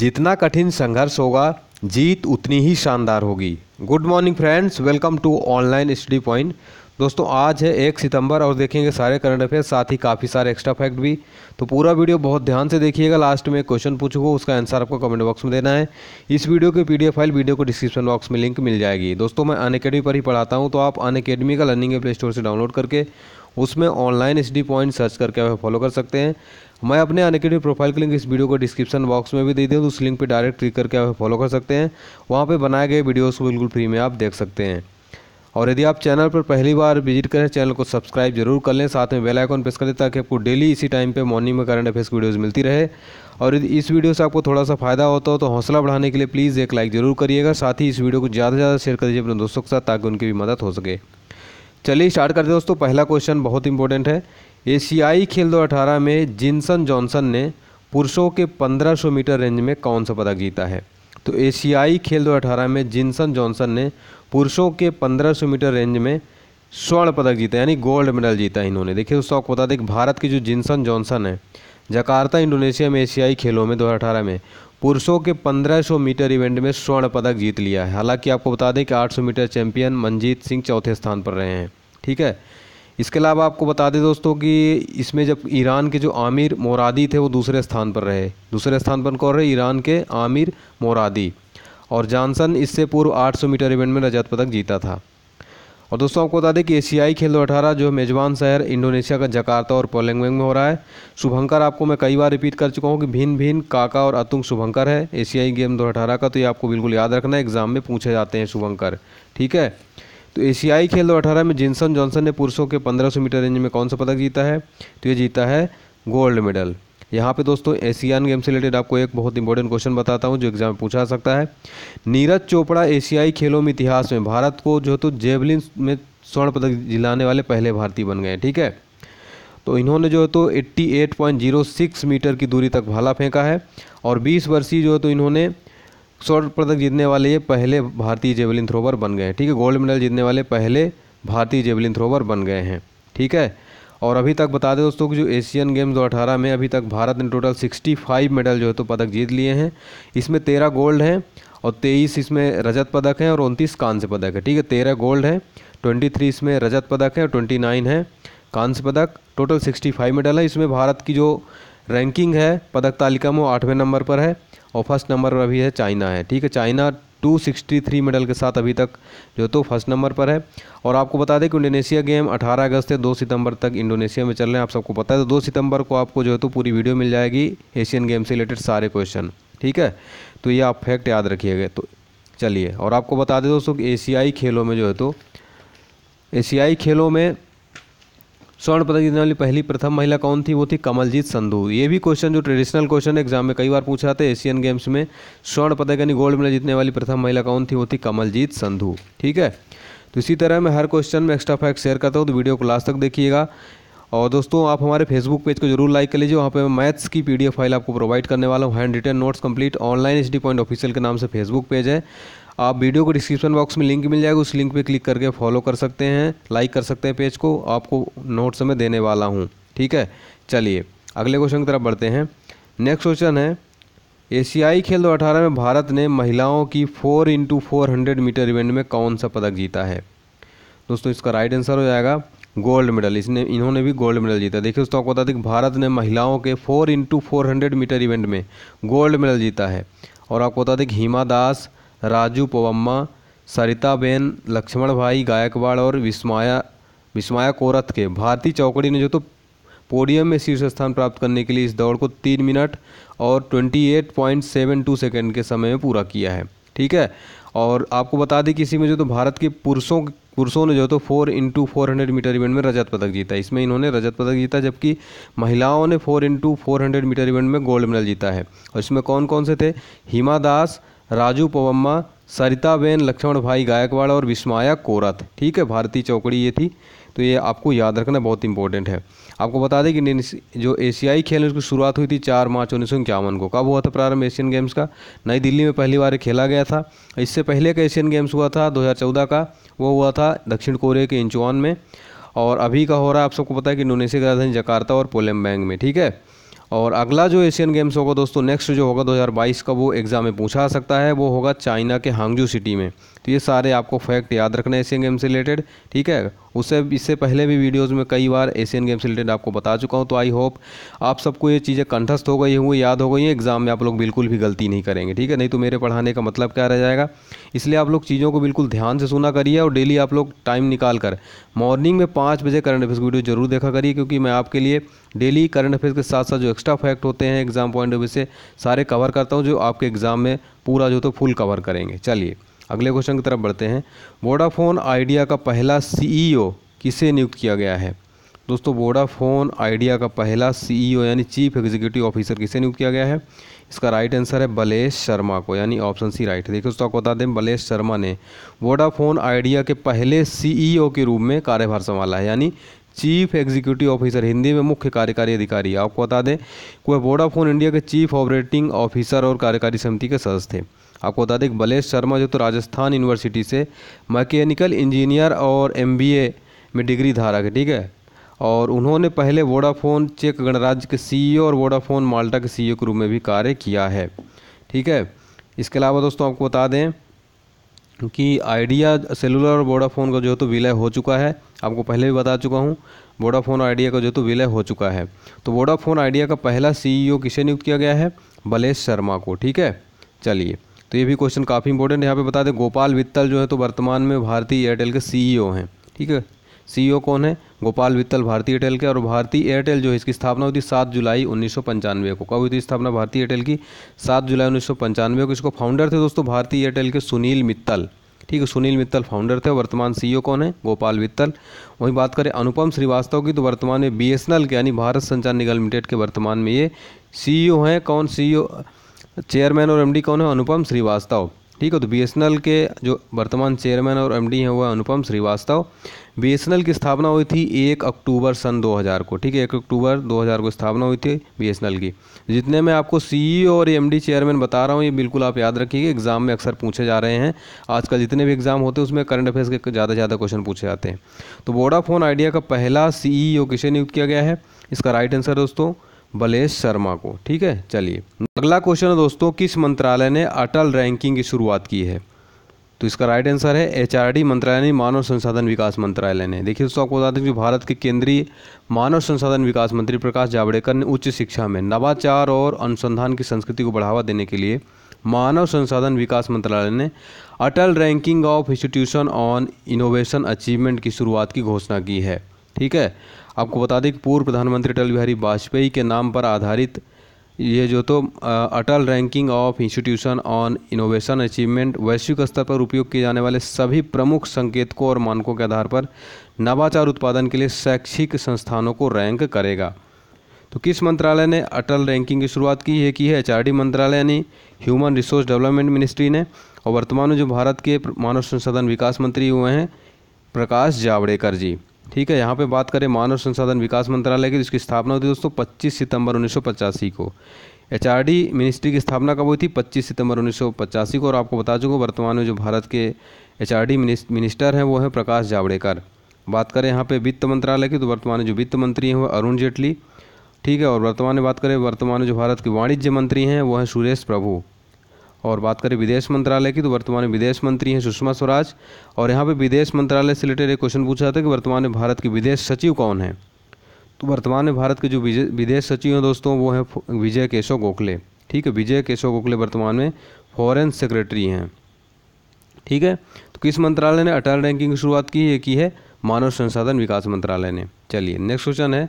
जितना कठिन संघर्ष होगा जीत उतनी ही शानदार होगी good morning friends welcome to online study point दोस्तों आज है एक सितंबर और देखेंगे सारे करंट अफेयर साथ ही काफ़ी सारे एक्स्ट्रा फैक्ट भी तो पूरा वीडियो बहुत ध्यान से देखिएगा लास्ट में क्वेश्चन पूछूंगा उसका आंसर आपको कमेंट बॉक्स में देना है इस वीडियो की पीडीएफ फाइल वीडियो को डिस्क्रिप्शन बॉक्स में लिंक मिल जाएगी दोस्तों मैं अन पर ही पढ़ाता हूँ तो आप अन अकेडमी का लर्निंग प्ले स्टोर से डाउनलोड करके उसमें ऑनलाइन एच पॉइंट सर्च करके आप फॉलो कर सकते हैं मैं अपने अनकेडमी प्रोफाइल की लिंक इस वीडियो को डिस्क्रिप्शन बॉक्स में भी दे दूँ तो उस लिंक पर डायरेक्ट क्लिक करके आप फॉलो कर सकते हैं वहाँ पर बनाए गए वीडियोज़ को बिल्कुल फ्री में आप देख सकते हैं और यदि आप चैनल पर पहली बार विजिट करें चैनल को सब्सक्राइब जरूर कर लें साथ में बेल आइकन प्रेस कर लें ताकि आपको डेली इसी टाइम पे मॉर्निंग में करंट अफेयर्स वीडियोस वीडियोज़ मिलती रहे और यदि इस वीडियो से आपको थोड़ा सा फायदा होता हो तो हौसला बढ़ाने के लिए प्लीज़ एक लाइक जरूर करिएगा साथ ही इस वीडियो को ज़्यादा से ज़्यादा शेयर कर दीजिए अपने दोस्तों के साथ ताकि उनकी भी मदद हो सके चलिए स्टार्ट करते हैं दोस्तों पहला क्वेश्चन बहुत इंपॉर्टेंट है एशियाई खेल दो अठारह में जिनसन जॉनसन ने पुरुषों के 1500 मीटर रेंज में कौन सा पदक जीता है तो एशियाई खेल दो अठारह में जिनसन जॉनसन ने पुरुषों के 1500 मीटर रेंज में स्वर्ण पदक जीता यानी गोल्ड मेडल जीता इन्होंने देखिए दोस्तों आपको बता दें कि भारत की जो जिनसन जॉनसन है जकार्ता इंडोनेशिया में एशियाई खेलों में दो में पुरुषों के 1500 मीटर इवेंट में स्वर्ण पदक जीत लिया है हालांकि आपको बता दें कि 800 मीटर चैंपियन मनजीत सिंह चौथे स्थान पर रहे हैं ठीक है इसके अलावा आपको बता दें दोस्तों कि इसमें जब ईरान के जो आमिर मोरादी थे वो दूसरे स्थान पर रहे दूसरे स्थान पर कौन रहे ईरान के आमिर मोरादी और जानसन इससे पूर्व 800 मीटर इवेंट में रजत पदक जीता था और दोस्तों आपको बता दें कि एशियाई खेल दो अठारह जो मेज़बान शहर इंडोनेशिया का जकार्ता और पोलेंगवेंग में हो रहा है शुभंकर आपको मैं कई बार रिपीट कर चुका हूँ कि भिन्न भिन्न काका और अतुंग शुभंकर है एशियाई गेम दो अठारह का तो ये आपको बिल्कुल याद रखना है एग्ज़ाम में पूछे जाते हैं शुभंकर ठीक है तो एशियाई खेल दो अठारह में जिनसन जॉनसन ने पुरुषों के पंद्रह मीटर रेंज में कौन सा पदक जीता है तो ये जीता है गोल्ड मेडल यहाँ पे दोस्तों एशियान गेम्स रिलेटेड आपको एक बहुत इंपॉर्टेंट क्वेश्चन बताता हूँ जो एग्जाम में पूछा सकता है नीरज चोपड़ा एशियाई खेलों में इतिहास में भारत को जो तो जेवलिन में स्वर्ण पदक जिलाने वाले पहले भारतीय बन गए ठीक है तो इन्होंने जो है तो 88.06 मीटर की दूरी तक भाला फेंका है और 20 वर्षीय जो है तो इन्होंने स्वर्ण पदक जीतने वाले ये पहले भारतीय जेवलिन थ्रोवर बन गए ठीक है गोल्ड मेडल जीतने वाले पहले भारतीय जेवलिन थ्रोवर बन गए हैं ठीक है और अभी तक बता दें दोस्तों कि जो एशियन गेम्स दो में अभी तक भारत ने टोटल 65 मेडल जो है तो पदक जीत लिए हैं इसमें तेरह गोल्ड हैं और तेईस इसमें रजत पदक हैं और उनतीस कांस्य पदक है ठीक है तेरह गोल्ड है ट्वेंटी थ्री इसमें रजत पदक है और ट्वेंटी नाइन है कांस्य पदक टोटल सिक्सटी फाइव मेडल है इसमें भारत की जो रैंकिंग है पदक तालिका में वो आठवें नंबर पर है और फर्स्ट नंबर पर अभी है चाइना है ठीक है चाइना 263 मेडल के साथ अभी तक जो तो फर्स्ट नंबर पर है और आपको बता दें कि इंडोनेशिया गेम 18 अगस्त से 2 सितंबर तक इंडोनेशिया में चल रहे हैं आप सबको पता है तो 2 सितंबर को आपको जो है तो पूरी वीडियो मिल जाएगी एशियन गेम से रिलेटेड सारे क्वेश्चन ठीक है तो ये आप फैक्ट याद रखिएगा तो चलिए और आपको बता दें दोस्तों एशियाई खेलों में जो है तो एशियाई खेलों में स्वर्ण पदक जीतने वाली पहली प्रथम महिला कौन थी वो थी कमलजीत संधू ये भी क्वेश्चन जो ट्रेडिशनल क्वेश्चन एग्जाम में कई बार पूछा जाता है एशियन गेम्स में स्वर्ण पदक यानी गोल्ड मेडल जीतने वाली प्रथम महिला कौन थी वो थी कमलजीत संधू ठीक है तो इसी तरह मैं हर क्वेश्चन में एक्स्ट्रा फैक्ट शेयर करता हूँ तो वीडियो को लास्ट तक देखिएगा और दोस्तों आप हमारे फेसबुक पेज को जरूर लाइक कर लीजिए वहाँ पे मैं मैथ्स की पीडीएफ फाइल आपको प्रोवाइड करने वाला हूँ handwritten notes complete online H point official के नाम से फेसबुक पेज है आप वीडियो को डिस्क्रिप्शन बॉक्स में लिंक मिल जाएगा उस लिंक पे क्लिक करके फॉलो कर सकते हैं लाइक कर सकते हैं पेज को आपको नोट्स में देने वाला हूँ ठीक है चलिए अगले क्वेश्चन की तरफ बढ़ते हैं नेक्स्ट क्वेश्चन है एशियाई खेल दो में भारत ने महिलाओं की four into four metre event में कौन सा पदक जीता है दोस्तों इसका राइट आंसर हो जाएगा गोल्ड मेडल इसने इन्होंने भी गोल्ड मेडल जीता देखिए दोस्तों आपको बता दें कि भारत ने महिलाओं के four into four hundred metre event में गोल्ड मेडल जीता है और आपको बता दें कि हिमा दास राजू पोवम्मा सरिताबेन लक्ष्मण भाई गायकवाड़ और विस्माया विस्माया कोरत के भारतीय चौकड़ी ने जो तो पोडियम में शीर्ष स्थान प्राप्त करने के लिए इस दौड़ को तीन मिनट और twenty eight point seven two second के समय में पूरा किया है ठीक है और आपको बता दें कि इसी में जो तो भारत के पुरुषों पुरुषों ने जो तो four into four hundred metre event में रजत पदक जीता इसमें इन्होंने रजत पदक जीता जबकि महिलाओं ने four into four hundred metre event में गोल्ड मेडल जीता है और इसमें कौन कौन से थे हिमा दास राजू पवम्मा सरिताबेन लक्ष्मण भाई गायकवाड़ और विस्माया कोरत ठीक है भारतीय चौकड़ी ये थी तो ये आपको याद रखना बहुत इंपॉर्टेंट है आपको बता दें कि जो एशियाई खेल उसकी शुरुआत हुई थी चार मार्च उन्नीस सौ को कब हुआ था प्रारंभ एशियन गेम्स का नई दिल्ली में पहली बार खेला गया था इससे पहले का एशियन गेम्स हुआ था 2014 का वो हुआ था दक्षिण कोरिया के इंचुआन में और अभी का हो रहा है आप सबको पता है कि इंडोनेशिया की राजधानी जकार्ता और पोलेम बैंक में ठीक है और अगला जो एशियन गेम्स होगा दोस्तों नेक्स्ट जो होगा 2022 का वो एग्ज़ाम में पूछा जा सकता है वो होगा चाइना के हांगजू सिटी में तो ये सारे आपको फैक्ट याद रखना है एशियन गेम से रिलेटेड ठीक है उससे इससे पहले भी वीडियोज़ में कई बार एशियन गेम से रिलेटेड आपको बता चुका हूँ तो आई होप आप सबको ये चीज़ें कंठस्थ हो गई होंगी याद हो गई हैं एग्ज़ाम में आप लोग बिल्कुल भी गलती नहीं करेंगे ठीक है नहीं तो मेरे पढ़ाने का मतलब क्या रह जाएगा इसलिए आप लोग चीज़ों को बिल्कुल ध्यान से सुना करिए और डेली आप लोग टाइम निकाल कर मॉर्निंग में पाँच बजे करंट अफेयर्स वीडियो जरूर देखा करिए क्योंकि मैं आपके लिए डेली करंट अफेयर्स के साथ साथ जो एक्स्ट्रा फैक्ट होते हैं एग्ज़ाम पॉइंट ऑफ व्यू से सारे कवर करता हूँ जो आपके एग्ज़ाम में पूरा जो तो फुल कवर करेंगे चलिए अगले क्वेश्चन की तरफ बढ़ते हैं वोडाफोन आइडिया का पहला सीईओ e किसे नियुक्त किया गया है दोस्तों वोडाफोन आइडिया का पहला सीईओ e यानी चीफ एग्जीक्यूटिव ऑफिसर किसे नियुक्त किया गया है इसका राइट आंसर है बलेश शर्मा को यानी ऑप्शन सी राइट देखिए दोस्तों आपको बता दें बलेश शर्मा ने वोडाफोन आइडिया के पहले सीईओ e के रूप में कार्यभार संभाला है यानी चीफ एग्जीक्यूटिव ऑफिसर हिंदी में मुख्य कार्यकारी अधिकारी आपको बता दें वह वोडाफोन इंडिया के चीफ ऑपरेटिंग ऑफिसर और कार्यकारी समिति के सदस्य थे आपको बता दें कि बलेश शर्मा जो तो राजस्थान यूनिवर्सिटी से मैकेनिकल इंजीनियर और एम में डिग्री धारक है ठीक है और उन्होंने पहले वोडाफोन चेक गणराज्य के सी और वोडाफोन माल्टा के सी के रूप में भी कार्य किया है ठीक है इसके अलावा दोस्तों आपको बता दें कि आइडिया सेलुलर और वोडाफोन का जो है तो विलय हो चुका है आपको पहले भी बता चुका हूँ वोडाफोन आइडिया का जो है तो विलय हो चुका है तो वोडाफोन आइडिया का पहला सीईओ किसे नियुक्त किया गया है बलेश शर्मा को ठीक है चलिए तो ये भी क्वेश्चन काफ़ी इंपॉर्टेंट है यहाँ पे बता दें गोपाल वित्तल जो है तो वर्तमान में भारतीय एयरटेल के सीईओ e हैं ठीक है सीईओ e कौन है गोपाल वित्तल भारतीय एयरटेल के और भारतीय एयरटेल जो है इसकी स्थापना हुई थी सात जुलाई उन्नीस को कब हुई थी स्थापना भारतीय एयरटेल की सात जुलाई उन्नीस को इसको फाउंडर थे दोस्तों भारतीय एयरटेल के सुनील मित्तल ठीक है सुनील मित्तल फाउंडर थे वर्तमान सीईओ e कौन है गोपाल मित्तल वहीं बात करें अनुपम श्रीवास्तव की तो वर्तमान में बीएसएनएल के यानी भारत संचार निगम लिमिटेड के वर्तमान में ये सीईओ हैं कौन सीईओ चेयरमैन और एमडी कौन है अनुपम श्रीवास्तव ठीक है तो बीएसएनएल के जो वर्तमान चेयरमैन और एमडी हैं वो अनुपम श्रीवास्तव बीएसएनएल की स्थापना हुई थी एक अक्टूबर सन 2000 को ठीक है एक अक्टूबर 2000 को स्थापना हुई थी बीएसएनएल की जितने मैं आपको सीईओ e और एमडी चेयरमैन बता रहा हूँ ये बिल्कुल आप याद रखिए एग्ज़ाम में अक्सर पूछे जा रहे हैं आजकल जितने भी एग्ज़ाम होते हैं उसमें करंट अफेयर्स के ज़्यादा से ज़्यादा क्वेश्चन पूछे जाते हैं तो वोडाफोन आइडिया का पहला सी e किसे नियुक्त किया गया है इसका राइट आंसर दोस्तों बलेश शर्मा को ठीक है चलिए अगला क्वेश्चन है दोस्तों किस मंत्रालय ने अटल रैंकिंग की शुरुआत की है तो इसका राइट आंसर है डी मंत्रालय ने मानव संसाधन विकास मंत्रालय ने देखिए दोस्तों आपको बता दें कि भारत के केंद्रीय मानव संसाधन विकास मंत्री प्रकाश जावड़ेकर ने उच्च शिक्षा में नवाचार और अनुसंधान की संस्कृति को बढ़ावा देने के लिए मानव संसाधन विकास मंत्रालय ने Atal ranking of institution on innovation achievement की शुरुआत की घोषणा की है ठीक है आपको बता दें कि पूर्व प्रधानमंत्री अटल बिहारी वाजपेयी के नाम पर आधारित ये जो तो Atal ranking of institution on innovation achievement वैश्विक स्तर पर उपयोग किए जाने वाले सभी प्रमुख संकेतकों और मानकों के आधार पर नवाचार उत्पादन के लिए शैक्षिक संस्थानों को रैंक करेगा तो किस मंत्रालय ने अटल रैंकिंग की शुरुआत की है की है एच मंत्रालय यानी ह्यूमन रिसोर्स डेवलपमेंट मिनिस्ट्री ने और वर्तमान में जो भारत के मानव संसाधन विकास मंत्री हुए हैं प्रकाश जावड़ेकर जी ठीक है यहाँ पे बात करें मानव संसाधन विकास मंत्रालय की जिसकी स्थापना हुई दोस्तों 25 सितंबर उन्नीस को एच मिनिस्ट्री की स्थापना कब हुई थी 25 सितंबर उन्नीस को और आपको बता चुका वर्तमान में जो भारत के एच मिनिस्टर हैं वो हैं प्रकाश जावड़ेकर बात करें यहाँ पे वित्त मंत्रालय की तो वर्तमान में जो वित्त मंत्री हैं वो अरुण जेटली ठीक है और वर्तमान में बात करें वर्तमान में जो भारत के वाणिज्य मंत्री हैं वो हैं सुरेश प्रभु और बात करें विदेश मंत्रालय की तो वर्तमान विदेश मंत्री हैं सुषमा स्वराज और यहाँ पे विदेश मंत्रालय से रिलेटेड एक क्वेश्चन पूछा था कि वर्तमान में भारत के विदेश सचिव कौन हैं तो वर्तमान में भारत के जो विदेश सचिव हैं दोस्तों वो हैं विजय केशव गोखले ठीक है विजय केशव गोखले वर्तमान में फॉरेन सेक्रेटरी हैं ठीक है तो किस मंत्रालय ने अटल रैंकिंग की शुरुआत की है की है मानव संसाधन विकास मंत्रालय ने चलिए नेक्स्ट क्वेश्चन है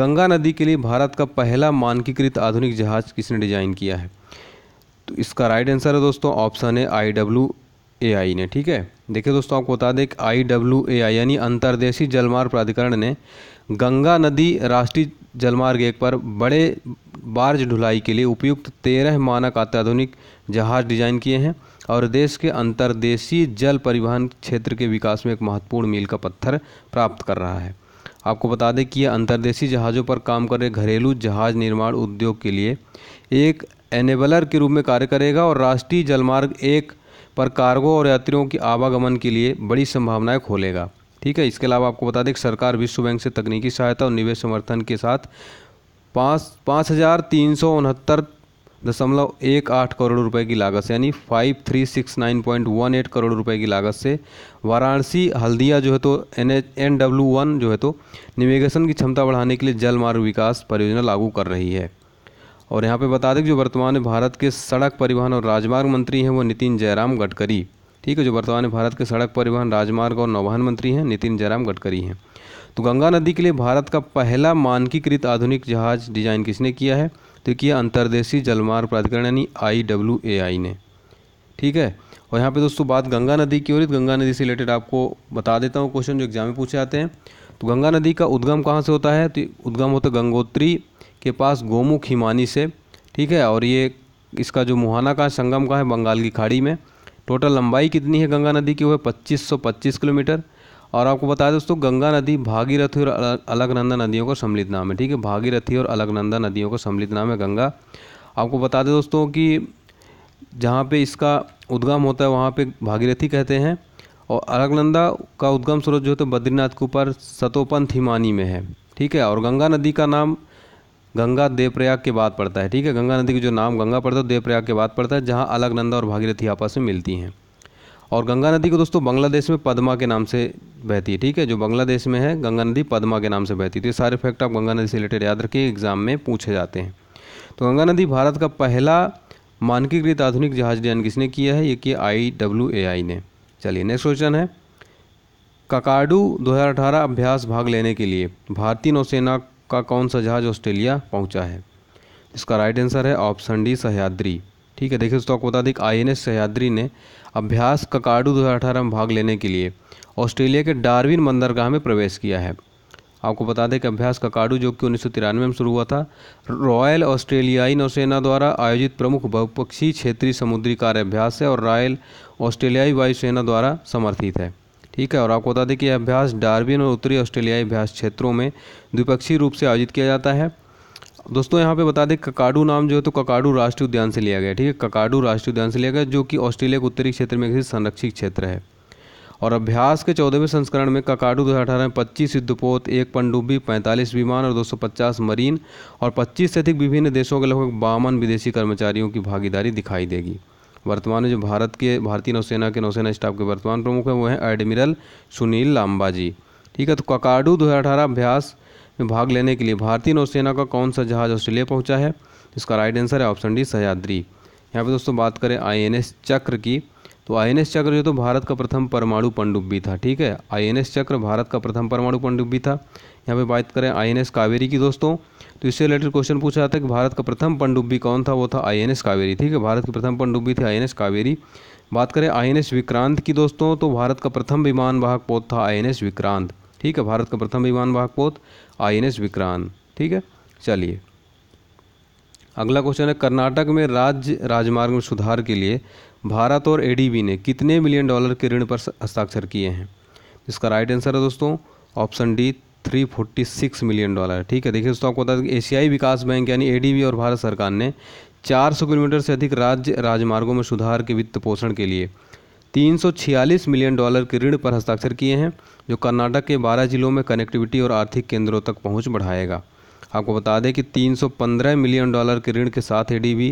गंगा नदी के लिए भारत का पहला मानकीकृत आधुनिक जहाज किसने डिजाइन किया है तो इसका राइट आंसर है दोस्तों ऑप्शन है आई डब्ल्यू ए आई ने ठीक है देखिए दोस्तों आपको बता दें कि आई डब्ल्यू ए आई यानी अंतर्देशीय जलमार्ग प्राधिकरण ने गंगा नदी राष्ट्रीय जलमार्ग एक पर बड़े बार्ज ढुलाई के लिए उपयुक्त तेरह मानक अत्याधुनिक जहाज डिजाइन किए हैं और देश के अंतर्देशीय जल परिवहन क्षेत्र के विकास में एक महत्वपूर्ण मील का पत्थर प्राप्त कर रहा है आपको बता दें कि यह अंतर्देशीय जहाज़ों पर काम कर रहे घरेलू जहाज निर्माण उद्योग के लिए एक एनेबलर के रूप में कार्य करेगा और राष्ट्रीय जलमार्ग एक पर कार्गो और यात्रियों की आवागमन के लिए बड़ी संभावनाएं खोलेगा ठीक है इसके अलावा आपको बता दें कि सरकार विश्व बैंक से तकनीकी सहायता और निवेश समर्थन के साथ पाँच पाँच हज़ार तीन सौ उनहत्तर दशमलव एक आठ करोड़ रुपए की लागत से यानी five three six nine point one eight crore रुपए की लागत से वाराणसी हल्दिया जो है तो एन एन डब्ल्यू वन जो है तो नेविगेशन की क्षमता बढ़ाने के लिए जलमार्ग विकास परियोजना लागू कर रही है और यहाँ पे बता दें जो वर्तमान में भारत के सड़क परिवहन और राजमार्ग मंत्री हैं वो नितिन जयराम गडकरी ठीक है जो वर्तमान में भारत के सड़क परिवहन राजमार्ग और नौवहन मंत्री हैं नितिन जयराम गडकरी हैं तो गंगा नदी के लिए भारत का पहला मानकीकृत आधुनिक जहाज डिजाइन किसने किया है तो किया अंतर्देशीय जलमार्ग प्राधिकरण यानी आई डब्ल्यू ए आई ने ठीक है और यहाँ पे दोस्तों बात गंगा नदी की हो रही तो गंगा नदी से रिलेटेड आपको बता देता हूँ क्वेश्चन जो एग्जाम में पूछे जाते हैं तो गंगा नदी का उद्गम कहाँ से होता है तो उद्गम होता है गंगोत्री के पास गोमुख हिमानी से ठीक है और ये इसका जो मुहाना का संगम का है बंगाल की खाड़ी में टोटल लंबाई कितनी है गंगा नदी की वो है पच्चीस किलोमीटर और आपको बता दें दोस्तों गंगा नदी भागीरथी और अलगनंदा नदियों का सम्मिलित नाम है ठीक है भागीरथी और अलगनंदा नदियों का सम्मिलित नाम है गंगा आपको बता दें दोस्तों कि जहाँ पे इसका उद्गम होता है वहाँ पे भागीरथी कहते हैं और अलगनंदा का उद्गम स्रोत जो है तो बद्रीनाथ के ऊपर सतोपंथ हिमानी में है ठीक है और गंगा नदी का नाम गंगा देवप्रयाग के बाद पड़ता है ठीक है गंगा नदी का जो नाम गंगा पड़ता है देवप्रयाग के बाद पड़ता है जहाँ अलगनंदा और भागीरथी आपस में मिलती हैं और गंगा नदी को दोस्तों बांग्लादेश में पद्मा के नाम से बहती है ठीक है जो बांग्लादेश में है गंगा नदी पद्मा के नाम से बहती है तो ये सारे फैक्ट आप गंगा नदी से रिलेटेड याद रखिए एग्जाम में पूछे जाते हैं तो गंगा नदी भारत का पहला मानकीकृत आधुनिक जहाज डिजाइन किसने किया है ये किया आई डब्ल्यू ए आई ने चलिए नेक्स्ट क्वेश्चन है हज़ार 2018 अभ्यास भाग लेने के लिए भारतीय नौसेना का कौन सा जहाज़ ऑस्ट्रेलिया पहुंचा है इसका राइट आंसर है ऑप्शन डी सह्याद्री ठीक है देखिए दोस्तों आपको बता दें कि आई सह्याद्री ने अभ्यास ककाडू 2018 में भाग लेने के लिए ऑस्ट्रेलिया के डार्विन बंदरगाह में प्रवेश किया है आपको बता दें कि अभ्यास ककाडू जो कि उन्नीस में शुरू हुआ था रॉयल ऑस्ट्रेलियाई नौसेना द्वारा आयोजित प्रमुख बहुपक्षीय क्षेत्रीय समुद्री कार्य अभ्यास है और रॉयल ऑस्ट्रेलियाई वायुसेना द्वारा समर्थित है ठीक है और आपको बता दें कि यह अभ्यास डार्बिन और उत्तरी ऑस्ट्रेलियाई अभ्यास क्षेत्रों में द्विपक्षीय रूप से आयोजित किया जाता है दोस्तों यहाँ पे बता दें ककाडू नाम जो है तो ककाडू राष्ट्रीय उद्यान से लिया गया ठीक है ककाडू राष्ट्रीय उद्यान से लिया गया जो कि ऑस्ट्रेलिया के उत्तरी क्षेत्र में किसी संरक्षित क्षेत्र है और अभ्यास के चौदहवें संस्करण में ककाडू दो हज़ार में पच्चीस युद्धपोत एक पनडुब्बी पैंतालीस विमान और 250 मरीन और 25 से अधिक विभिन्न देशों के लगभग बावन विदेशी कर्मचारियों की भागीदारी दिखाई देगी वर्तमान में जो भारत के भारतीय नौसेना के नौसेना स्टाफ के वर्तमान प्रमुख हैं वो हैं एडमिरल सुनील लांबा जी ठीक है तो ककाडू दो अभ्यास में भाग लेने के लिए भारतीय नौसेना का कौन सा जहाज़ ऑस्ट्रेलिया पहुँचा है इसका राइट आंसर है ऑप्शन डी सह्याद्री यहाँ पे दोस्तों बात करें आई चक्र की तो आईएनएस चक्र जो तो भारत का प्रथम परमाणु पनडुब्बी था ठीक है आईएनएस चक्र भारत का प्रथम परमाणु पनडुब्बी था यहाँ पे बात करें आईएनएस कावेरी की दोस्तों तो इससे रिलेटेड क्वेश्चन पूछा जाता है कि भारत का प्रथम पनडुब्बी कौन था वो था आईएनएस कावेरी ठीक है भारत की प्रथम पनडुब्बी थी आई कावेरी बात करें आई विक्रांत की दोस्तों तो भारत का प्रथम विमान वाहक पोत था आई विक्रांत ठीक है भारत का प्रथम विमान वाहक पोत आई विक्रांत ठीक है चलिए अगला क्वेश्चन है कर्नाटक में राज्य राजमार्ग में सुधार के लिए भारत और एडीबी ने कितने मिलियन डॉलर के ऋण पर हस्ताक्षर किए हैं इसका राइट आंसर है दोस्तों ऑप्शन डी 346 मिलियन डॉलर ठीक है देखिए दोस्तों आपको बता दें एशियाई विकास बैंक यानी ए और भारत सरकार ने चार किलोमीटर से अधिक राज्य राजमार्गों में सुधार के वित्त पोषण के लिए तीन मिलियन डॉलर के ऋण पर हस्ताक्षर किए हैं जो कर्नाटक के 12 जिलों में कनेक्टिविटी और आर्थिक केंद्रों तक पहुंच बढ़ाएगा आपको बता दें कि 315 मिलियन डॉलर के ऋण के साथ एडीबी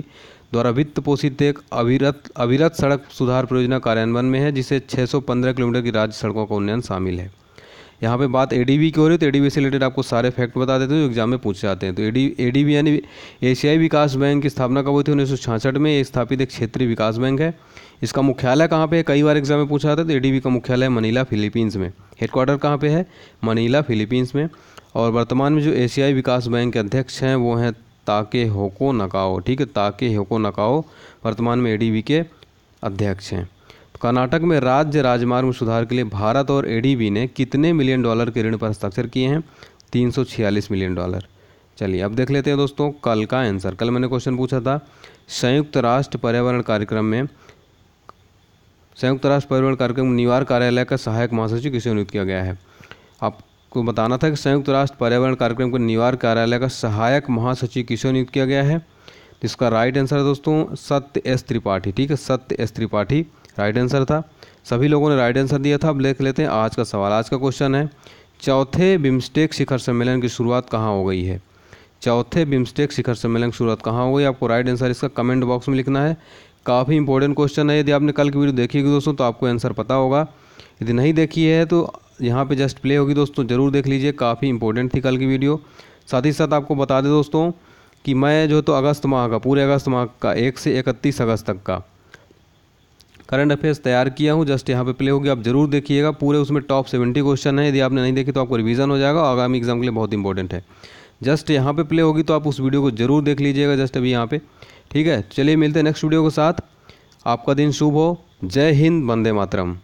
द्वारा वित्त पोषित एक अविरत अविरत सड़क सुधार परियोजना कार्यान्वयन में है जिसे 615 किलोमीटर की राज्य सड़कों का उन्नयन शामिल है यहाँ पे बात ए की हो रही है तो ए से रिलेटेड आपको सारे फैक्ट बता देते हैं जो एग्जाम में पूछे जाते हैं तो ए डी यानी एशियाई विकास बैंक की स्थापना कब हुई थी उन्नीस में स्थापित एक क्षेत्रीय विकास बैंक है इसका मुख्यालय कहाँ पे है कई बार एग्जाम में पूछा जाता है तो एडीबी का मुख्यालय मनीला फिलीपींस में हेडक्वार्टर कहाँ पे है मनीला फिलीपींस में और वर्तमान में जो एशियाई विकास बैंक के अध्यक्ष हैं वो हैं ताके होको नकाओ ठीक है ताके होको नकाओ वर्तमान में एडीबी के अध्यक्ष हैं कर्नाटक में राज्य राजमार्ग में सुधार के लिए भारत और एडीबी ने कितने मिलियन डॉलर के ऋण पर हस्ताक्षर किए हैं 346 मिलियन डॉलर चलिए अब देख लेते हैं दोस्तों कल का आंसर कल मैंने क्वेश्चन पूछा था संयुक्त राष्ट्र पर्यावरण कार्यक्रम में संयुक्त राष्ट्र पर्यावरण कार्यक्रम निवार कार्यालय का सहायक महासचिव किसे नियुक्त किया गया है आपको बताना था कि संयुक्त राष्ट्र पर्यावरण कार्यक्रम के निवार कार्यालय का सहायक महासचिव किसे नियुक्त किया गया है इसका राइट आंसर है दोस्तों सत्य एस त्रिपाठी ठीक है सत्य एस त्रिपाठी राइट आंसर था सभी लोगों ने राइट आंसर दिया था अब देख लेते हैं आज का सवाल आज का क्वेश्चन है चौथे बिम्स्टेक शिखर सम्मेलन की शुरुआत कहाँ हो गई है चौथे बिम्स्टेक शिखर सम्मेलन की शुरुआत कहाँ हो गई आपको राइट आंसर इसका कमेंट बॉक्स में लिखना है काफ़ी इंपॉर्टेंट क्वेश्चन है यदि आपने कल की वीडियो देखी होगी दोस्तों तो आपको आंसर पता होगा यदि नहीं देखी है तो यहाँ पे जस्ट प्ले होगी दोस्तों ज़रूर देख लीजिए काफ़ी इंपॉर्टेंट थी कल की वीडियो साथ ही साथ आपको बता दें दोस्तों कि मैं जो तो अगस्त माह का पूरे अगस्त माह का एक से इकतीस अगस्त तक का करंट अफेयर्स तैयार किया हूँ जस्ट यहाँ पे प्ले होगी आप जरूर देखिएगा पूरे उसमें टॉप सेवेंटी क्वेश्चन है यदि आपने नहीं देखी तो आपको रिवीजन हो जाएगा आगामी एग्जाम के लिए बहुत इंपॉर्टेंट है जस्ट यहाँ पे प्ले होगी तो आप उस वीडियो को जरूर देख लीजिएगा जस्ट अभी यहाँ पे ठीक है चलिए मिलते हैं नेक्स्ट वीडियो के साथ आपका दिन शुभ हो जय हिंद वंदे मातरम